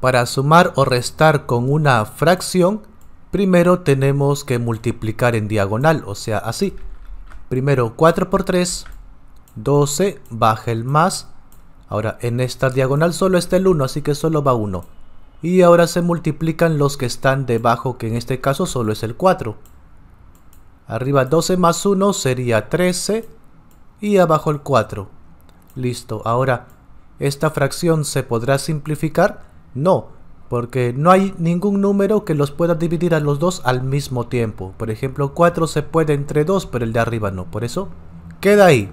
Para sumar o restar con una fracción, primero tenemos que multiplicar en diagonal, o sea, así. Primero 4 por 3, 12, baja el más. Ahora en esta diagonal solo está el 1, así que solo va 1. Y ahora se multiplican los que están debajo, que en este caso solo es el 4. Arriba 12 más 1 sería 13 y abajo el 4. Listo, ahora esta fracción se podrá simplificar no, porque no hay ningún número que los pueda dividir a los dos al mismo tiempo. Por ejemplo, 4 se puede entre 2, pero el de arriba no. Por eso, queda ahí.